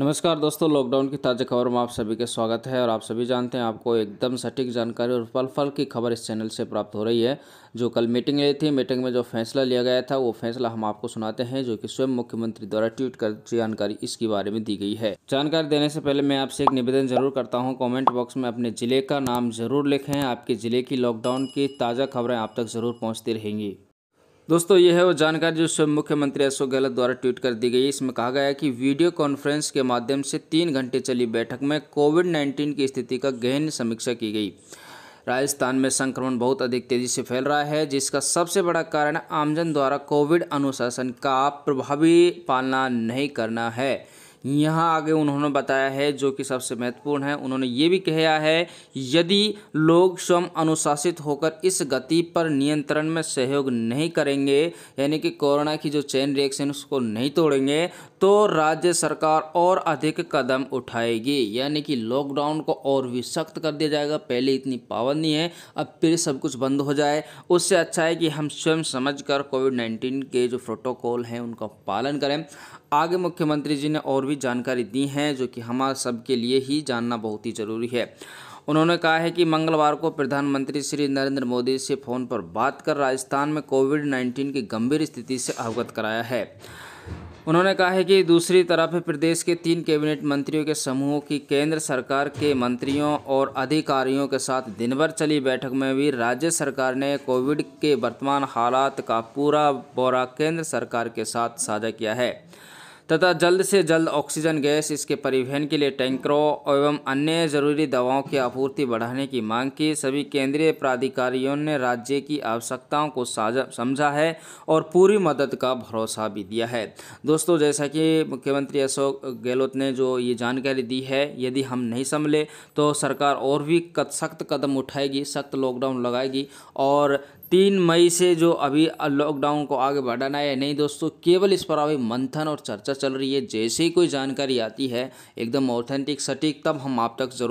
नमस्कार दोस्तों लॉकडाउन की ताज़ा खबर में आप सभी के स्वागत है और आप सभी जानते हैं आपको एकदम सटीक जानकारी और पल पल की खबर इस चैनल से प्राप्त हो रही है जो कल मीटिंग ली थी मीटिंग में जो फैसला लिया गया था वो फैसला हम आपको सुनाते हैं जो कि स्वयं मुख्यमंत्री द्वारा ट्वीट कर जानकारी इसके बारे में दी गई है जानकारी देने से पहले मैं आपसे एक निवेदन जरूर करता हूँ कॉमेंट बॉक्स में अपने जिले का नाम जरूर लिखें आपके जिले की लॉकडाउन की ताज़ा खबरें आप तक जरूर पहुँचती रहेंगी दोस्तों यह है वो जानकारी जो स्वयं मुख्यमंत्री अशोक गहलोत द्वारा ट्वीट कर दी गई इसमें कहा गया कि वीडियो कॉन्फ्रेंस के माध्यम से तीन घंटे चली बैठक में कोविड नाइन्टीन की स्थिति का गहन समीक्षा की गई राजस्थान में संक्रमण बहुत अधिक तेजी से फैल रहा है जिसका सबसे बड़ा कारण आमजन द्वारा कोविड अनुशासन का प्रभावी पालना नहीं करना है यहाँ आगे उन्होंने बताया है जो कि सबसे महत्वपूर्ण है उन्होंने ये भी कहा है यदि लोग स्वयं अनुशासित होकर इस गति पर नियंत्रण में सहयोग नहीं करेंगे यानी कि कोरोना की जो चेन रिएक्शन उसको नहीं तोड़ेंगे तो राज्य सरकार और अधिक कदम उठाएगी यानी कि लॉकडाउन को और भी सख्त कर दिया जाएगा पहले इतनी पाबंदी है अब फिर सब कुछ बंद हो जाए उससे अच्छा है कि हम स्वयं समझ कर कोविड नाइन्टीन के जो प्रोटोकॉल हैं उनका पालन करें आगे मुख्यमंत्री जी ने और भी जानकारी दी हैं जो कि हमारे सबके लिए ही जानना बहुत ही ज़रूरी है उन्होंने कहा है कि मंगलवार को प्रधानमंत्री श्री नरेंद्र मोदी से फ़ोन पर बात कर राजस्थान में कोविड 19 की गंभीर स्थिति से अवगत कराया है उन्होंने कहा है कि दूसरी तरफ प्रदेश के तीन कैबिनेट मंत्रियों के समूह की केंद्र सरकार के मंत्रियों और अधिकारियों के साथ दिन भर चली बैठक में भी राज्य सरकार ने कोविड के वर्तमान हालात का पूरा ब्यौरा केंद्र सरकार के साथ साझा किया है तथा जल्द से जल्द ऑक्सीजन गैस इसके परिवहन के लिए टैंकरों एवं अन्य जरूरी दवाओं की आपूर्ति बढ़ाने की मांग की सभी केंद्रीय प्राधिकारियों ने राज्य की आवश्यकताओं को समझा है और पूरी मदद का भरोसा भी दिया है दोस्तों जैसा कि मुख्यमंत्री अशोक गहलोत ने जो ये जानकारी दी है यदि हम नहीं संभले तो सरकार और भी सख्त कदम उठाएगी सख्त लॉकडाउन लगाएगी और तीन मई से जो अभी लॉकडाउन को आगे बढ़ाना है नहीं दोस्तों केवल इस पर अभी मंथन और चर्चा चल रही है जैसे ही कोई जानकारी आती है एकदम ऑथेंटिक सटीक तब हम आप तक जरूर